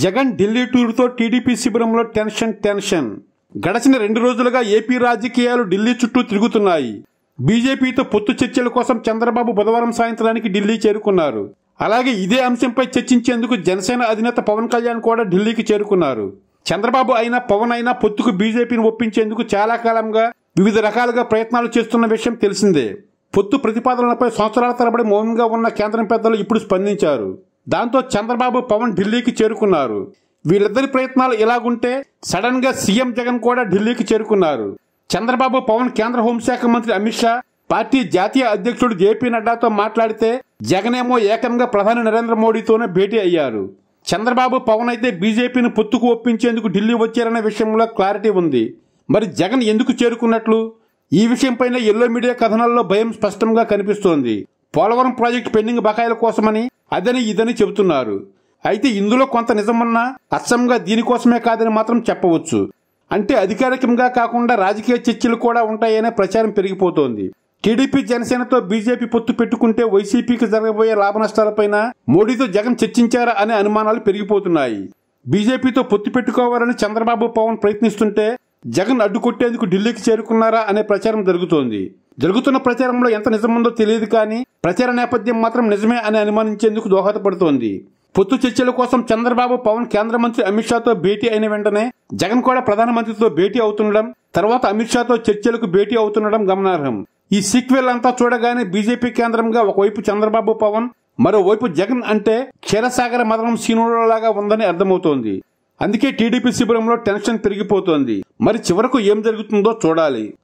జగన్ ఢిల్లీ టూర్తో టీడీపీ శిబిరంలో tension tension గడచిన రెండు రోజులుగా ఏపీ రాజకీయాలు ఢిల్లీ చుట్టూ తిరుగుతున్నాయి బీజేపీతో పొత్తు చర్చల కోసం చంద్రబాబు బుధవారం సాయంత్రానికి ఢిల్లీ చేరుకున్నారు అలాగే ఇదే అంశంపై చర్చించేందుకు జనసేన అధినేత పవన్ కళ్యాణ్ కూడా ఢిల్లీకి చేరుకున్నారు చంద్రబాబు అయినా పవన్ అయినా పొత్తుకు బీజేపీని ఒప్పించేందుకు చాలా కాలంగా వివిధ రకాలుగా ప్రయత్నాలు చేస్తున్న విషయం తెలిసిందే పొత్తు ప్రతిపాదనలపై సంవత్సరాల తరబడి మౌనంగా ఉన్న కేంద్రం పెద్దలు ఇప్పుడు స్పందించారు దాంతో చంద్రబాబు పవన్ ఢిల్లీకి చేరుకున్నారు వీళ్ళిద్దరి ప్రయత్నాలు ఇలాగుంటే సడన్ గా సీఎం జగన్ కూడా ఢిల్లీకి చేరుకున్నారు చంద్రబాబు పవన్ కేంద్ర హోంశాఖ మంత్రి అమిత్ షా పార్టీ జాతీయ అధ్యక్షుడు జేపీ నడ్డాతో మాట్లాడితే జగనేమో ఏకంగా ప్రధాని నరేంద్ర మోడీతోనే భేటీ అయ్యారు చంద్రబాబు పవన్ అయితే బీజేపీని పొత్తుకు ఒప్పించేందుకు ఢిల్లీ వచ్చారనే విషయంలో క్లారిటీ ఉంది మరి జగన్ ఎందుకు చేరుకున్నట్లు ఈ విషయంపైన ఎల్లో మీడియా కథనాల్లో భయం స్పష్టంగా కనిపిస్తోంది పోలవరం ప్రాజెక్టు పెండింగ్ బకాయిల కోసమని అదని ఇదని చెబుతున్నారు అయితే ఇందులో కొంత నిజమన్నా అచ్చంగా దీనికోసమే కాదని మాత్రం చెప్పవచ్చు అంటే అధికారికంగా కాకుండా రాజకీయ చర్చలు కూడా ఉంటాయనే ప్రచారం పెరిగిపోతోంది టీడీపీ జనసేనతో బీజేపీ పొత్తు పెట్టుకుంటే వైసీపీకి జరగబోయే లాభ నష్టాలపైన మోడీతో జగన్ చర్చించారా అనే అనుమానాలు పెరిగిపోతున్నాయి బీజేపీతో పొత్తు పెట్టుకోవాలని చంద్రబాబు పవన్ ప్రయత్నిస్తుంటే జగన్ అడ్డుకొట్టేందుకు ఢిల్లీకి చేరుకున్నారా అనే ప్రచారం జరుగుతోంది జరుగుతున్న ప్రచారంలో ఎంత నిజముందో తెలియదు కానీ ప్రచార నేపథ్యం మాత్రం నిజమే అని అనుమానించేందుకు దోహదపడుతోంది పొత్తు చర్చల కోసం చంద్రబాబు పవన్ కేంద్ర మంత్రి అమిత్ షాతో భేటీ అయిన వెంటనే జగన్ కూడా ప్రధానమంత్రితో భేటీ అవుతుండడం తర్వాత అమిత్ షాతో చర్చలకు భేటీ అవుతుండడం గమనార్హం ఈ సీక్వెల్ అంతా చూడగానే బీజేపీ కేంద్రంగా ఒకవైపు చంద్రబాబు పవన్ మరోవైపు జగన్ అంటే క్షీరసాగర మదనం సీనులాగా ఉందని అర్థమవుతోంది అందుకే టీడీపీ శిబిరంలో టెన్షన్ పెరిగిపోతోంది మరి చివరకు ఏం జరుగుతుందో చూడాలి